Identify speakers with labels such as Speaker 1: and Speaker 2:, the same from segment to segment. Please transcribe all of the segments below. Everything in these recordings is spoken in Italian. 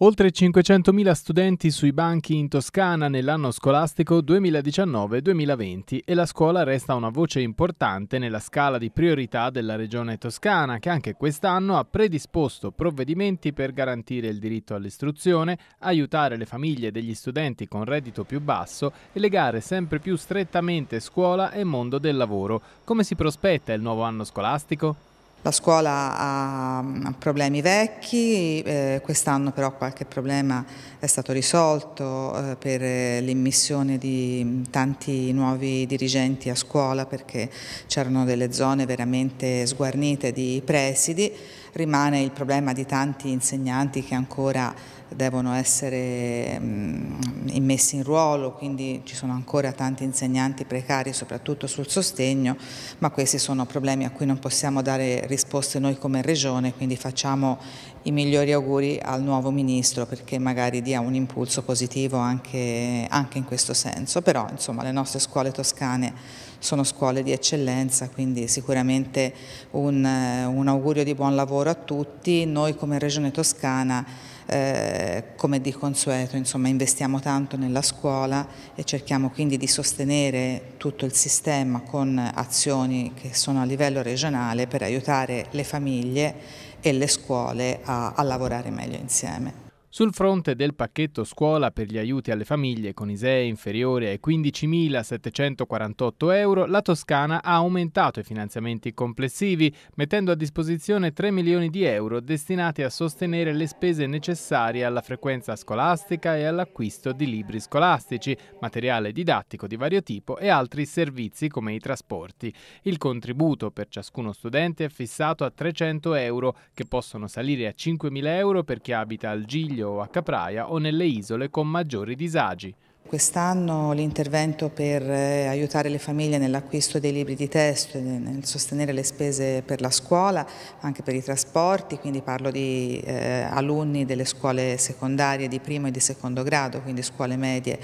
Speaker 1: Oltre 500.000 studenti sui banchi in Toscana nell'anno scolastico 2019-2020 e la scuola resta una voce importante nella scala di priorità della regione toscana che anche quest'anno ha predisposto provvedimenti per garantire il diritto all'istruzione, aiutare le famiglie degli studenti con reddito più basso e legare sempre più strettamente scuola e mondo del lavoro. Come si prospetta il nuovo anno scolastico?
Speaker 2: La scuola ha problemi vecchi, eh, quest'anno però qualche problema è stato risolto eh, per l'immissione di tanti nuovi dirigenti a scuola perché c'erano delle zone veramente sguarnite di presidi, rimane il problema di tanti insegnanti che ancora devono essere mh, mm, immessi in ruolo, quindi ci sono ancora tanti insegnanti precari soprattutto sul sostegno, ma questi sono problemi a cui non possiamo dare risposte noi come Regione, quindi facciamo i migliori auguri al nuovo Ministro perché magari dia un impulso positivo anche, anche in questo senso, però insomma le nostre scuole toscane sono scuole di eccellenza, quindi sicuramente un, un augurio di buon lavoro a tutti. Noi come Regione Toscana eh, come di consueto insomma, investiamo tanto nella scuola e cerchiamo quindi di sostenere tutto il sistema con azioni che sono a livello regionale per aiutare le famiglie e le scuole a, a lavorare meglio insieme.
Speaker 1: Sul fronte del pacchetto scuola per gli aiuti alle famiglie con ISEE inferiore ai 15.748 euro, la Toscana ha aumentato i finanziamenti complessivi, mettendo a disposizione 3 milioni di euro destinati a sostenere le spese necessarie alla frequenza scolastica e all'acquisto di libri scolastici, materiale didattico di vario tipo e altri servizi come i trasporti. Il contributo per ciascuno studente è fissato a 300 euro, che possono salire a 5.000 euro per chi abita al Giglio Stelvio o a Capraia o nelle isole con maggiori disagi.
Speaker 2: Quest'anno l'intervento per eh, aiutare le famiglie nell'acquisto dei libri di testo, nel sostenere le spese per la scuola, anche per i trasporti, quindi parlo di eh, alunni delle scuole secondarie di primo e di secondo grado, quindi scuole medie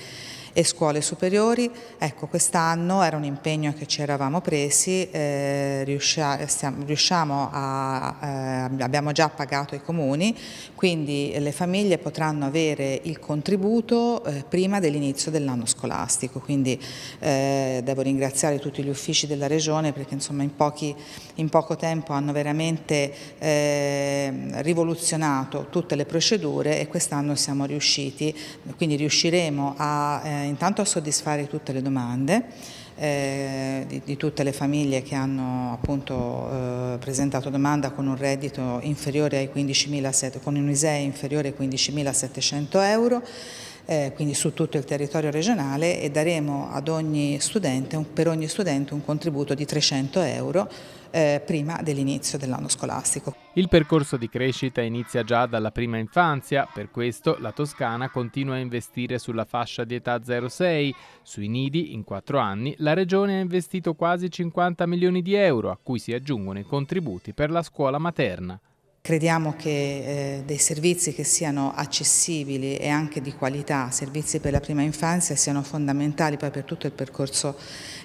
Speaker 2: e scuole superiori. Ecco, quest'anno era un impegno che ci eravamo presi, eh, riuscia, stiamo, riusciamo a, eh, abbiamo già pagato i comuni, quindi le famiglie potranno avere il contributo eh, prima dell'inizio dell'anno scolastico. Quindi eh, devo ringraziare tutti gli uffici della Regione perché insomma, in, pochi, in, poco tempo hanno veramente ehm, rivoluzionato tutte le procedure e quest'anno siamo riusciti, quindi riusciremo a eh, intanto a soddisfare tutte le domande eh, di, di, tutte le famiglie che hanno appunto eh, presentato domanda con un reddito inferiore ai 15.000 con un ISEE inferiore ai 15.700 euro eh, quindi su tutto il territorio regionale e daremo ad ogni studente, per ogni studente un contributo di 300 euro eh, prima dell'inizio dell'anno scolastico.
Speaker 1: Il percorso di crescita inizia già dalla prima infanzia, per questo la Toscana continua a investire sulla fascia di età 06. Sui nidi, in quattro anni, la Regione ha investito quasi 50 milioni di euro, a cui si aggiungono i contributi per la scuola materna.
Speaker 2: Crediamo che eh, dei servizi che siano accessibili e anche di qualità, servizi per la prima infanzia, siano fondamentali poi per tutto il percorso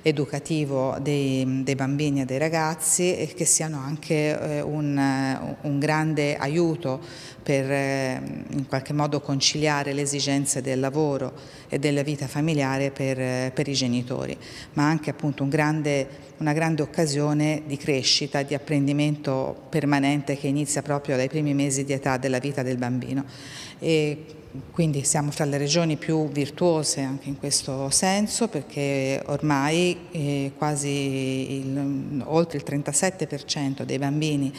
Speaker 2: educativo dei, dei bambini e dei ragazzi e che siano anche eh, un, un, grande aiuto per eh, in qualche modo conciliare le esigenze del lavoro e della vita familiare per, eh, per i genitori, ma anche appunto un grande, una grande occasione di crescita, di apprendimento permanente che inizia proprio dai primi mesi di età della vita del bambino e quindi siamo fra le regioni più virtuose anche in questo senso perché ormai eh, quasi il, oltre il 37% dei bambini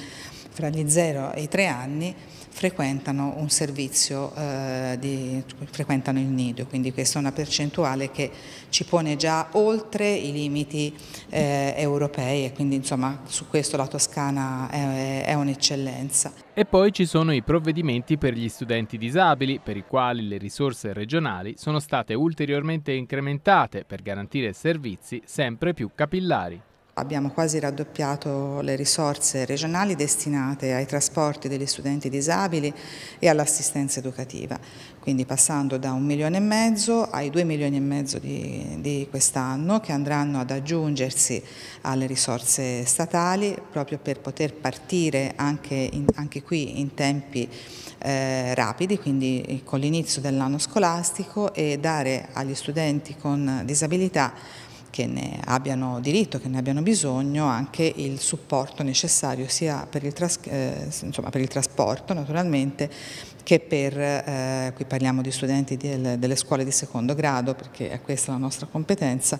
Speaker 2: fra gli 0 e i 3 anni frequentano un servizio, eh, di, frequentano il nido, quindi questa è una percentuale che ci pone già oltre i limiti eh, europei e quindi insomma su questo la Toscana è, è un'eccellenza.
Speaker 1: E poi ci sono i provvedimenti per gli studenti disabili, per i quali le risorse regionali sono state ulteriormente incrementate per garantire servizi sempre più capillari
Speaker 2: abbiamo quasi raddoppiato le risorse regionali destinate ai trasporti degli studenti disabili e all'assistenza educativa, quindi passando da un milione e mezzo ai due milioni e mezzo di, di quest'anno che andranno ad aggiungersi alle risorse statali proprio per poter partire anche, in, anche qui in tempi eh, rapidi, quindi con l'inizio dell'anno scolastico e dare agli studenti con disabilità che ne abbiano diritto, che ne abbiano bisogno, anche il supporto necessario sia per il, tras eh, insomma, per il trasporto naturalmente che per, eh, qui parliamo di studenti del, delle scuole di secondo grado perché è questa la nostra competenza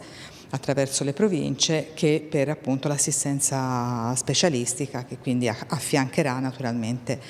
Speaker 2: attraverso le province che per l'assistenza specialistica che quindi affiancherà naturalmente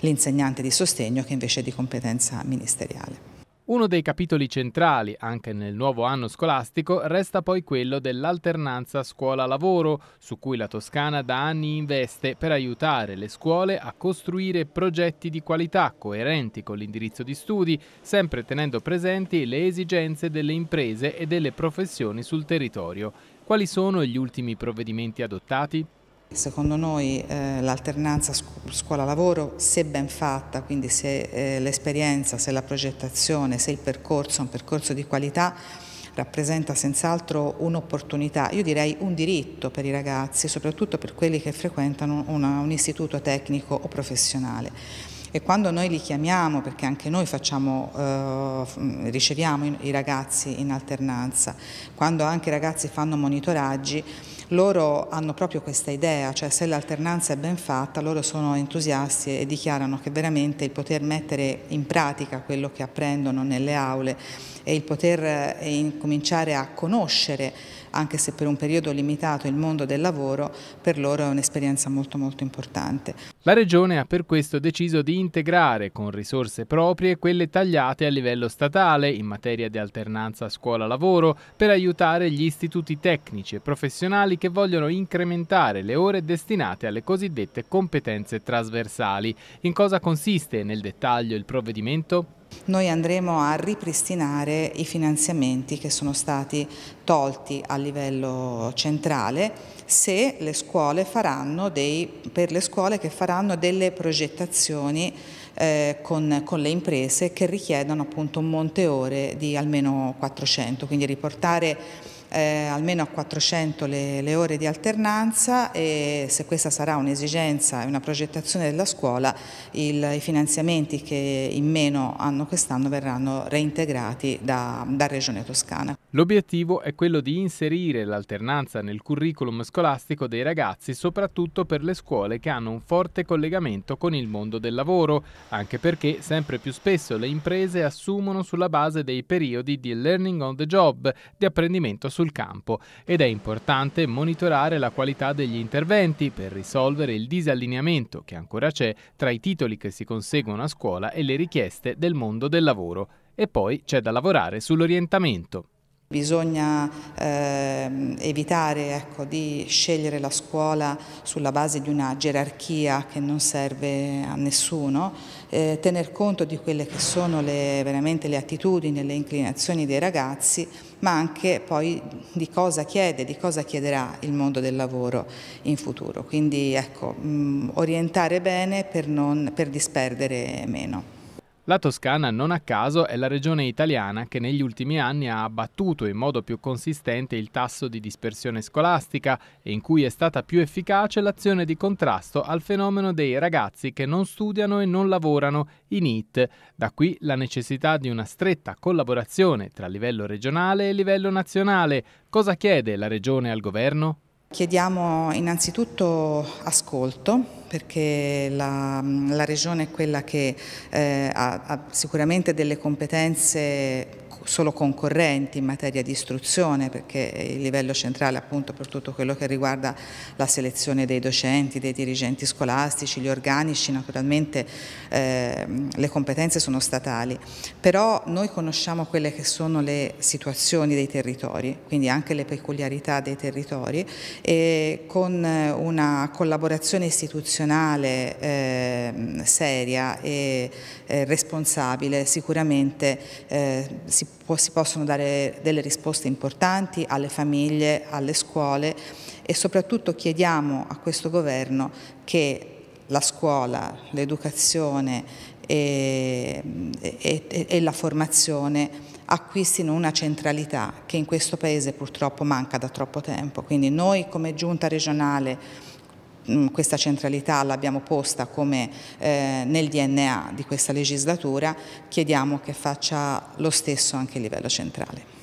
Speaker 2: l'insegnante di sostegno che invece è di competenza ministeriale.
Speaker 1: Uno dei capitoli centrali, anche nel nuovo anno scolastico, resta poi quello dell'alternanza scuola-lavoro, su cui la Toscana da anni investe per aiutare le scuole a costruire progetti di qualità coerenti con l'indirizzo di studi, sempre tenendo presenti le esigenze delle imprese e delle professioni sul territorio. Quali sono gli ultimi provvedimenti adottati?
Speaker 2: Secondo noi eh, l'alternanza scuola-lavoro, se ben fatta, quindi se eh, l'esperienza, se la progettazione, se il percorso è un percorso di qualità, rappresenta senz'altro un'opportunità, io direi un diritto per i ragazzi, soprattutto per quelli che frequentano una, un istituto tecnico o professionale e quando noi li chiamiamo, perché anche noi facciamo, eh, riceviamo i ragazzi in alternanza, quando anche i ragazzi fanno monitoraggi, loro hanno proprio questa idea, cioè se l'alternanza è ben fatta, loro sono entusiasti e dichiarano che veramente il poter mettere in pratica quello che apprendono nelle aule e il poter eh, cominciare a conoscere anche se per un periodo limitato, il mondo del lavoro, per loro è un'esperienza molto molto importante.
Speaker 1: La Regione ha per questo deciso di integrare con risorse proprie quelle tagliate a livello statale in materia di alternanza scuola-lavoro per aiutare gli istituti tecnici e professionali che vogliono incrementare le ore destinate alle cosiddette competenze trasversali. In cosa consiste nel dettaglio il provvedimento?
Speaker 2: noi andremo a ripristinare i finanziamenti che sono stati tolti a livello centrale se le scuole faranno dei, per le scuole che faranno delle progettazioni eh, con, con, le imprese che richiedono appunto un monte ore di almeno 400, quindi riportare eh, almeno a 400 le, le, ore di alternanza e se questa sarà un'esigenza e una progettazione della scuola il, i finanziamenti che in meno hanno quest'anno verranno reintegrati da, da Regione Toscana.
Speaker 1: L'obiettivo è quello di inserire l'alternanza nel curriculum scolastico dei ragazzi soprattutto per le scuole che hanno un forte collegamento con il mondo del lavoro, anche perché sempre più spesso le imprese assumono sulla base dei periodi di learning on the job, di apprendimento sul sul campo ed è importante monitorare la qualità degli interventi per risolvere il disallineamento che ancora c'è tra i titoli che si conseguono a scuola e le richieste del mondo del lavoro. E poi c'è da lavorare sull'orientamento.
Speaker 2: Bisogna eh, evitare ecco, di scegliere la scuola sulla base di una gerarchia che non serve a nessuno, eh, tener conto di quelle che sono le, veramente le attitudini e le inclinazioni dei ragazzi ma anche poi di cosa chiede, di cosa chiederà il mondo del lavoro in futuro. Quindi ecco, mm, orientare bene per, non, per disperdere meno.
Speaker 1: La Toscana non a caso è la regione italiana che negli ultimi anni ha abbattuto in modo più consistente il tasso di dispersione scolastica e in cui è stata più efficace l'azione di contrasto al fenomeno dei ragazzi che non studiano e non lavorano in IT. Da qui la necessità di una stretta collaborazione tra livello regionale e livello nazionale. Cosa chiede la regione al governo?
Speaker 2: Chiediamo innanzitutto ascolto perché la, la regione è quella che eh, ha, ha sicuramente delle competenze solo concorrenti in materia di istruzione perché il livello centrale appunto per tutto quello che riguarda la selezione dei docenti, dei dirigenti scolastici, gli organici, naturalmente eh, le competenze sono statali, però noi conosciamo quelle che sono le situazioni dei territori, quindi anche le peculiarità dei territori e con una collaborazione istituzionale istituzionale eh, seria e eh, responsabile sicuramente eh, si, può, si possono dare delle risposte importanti alle famiglie, alle scuole e soprattutto chiediamo a questo governo che la scuola, l'educazione e, e, e, la formazione acquistino una centralità che in questo Paese purtroppo manca da troppo tempo. Quindi noi come giunta regionale Mm, questa centralità l'abbiamo posta come eh, nel DNA di questa legislatura, chiediamo che faccia lo stesso anche a livello centrale.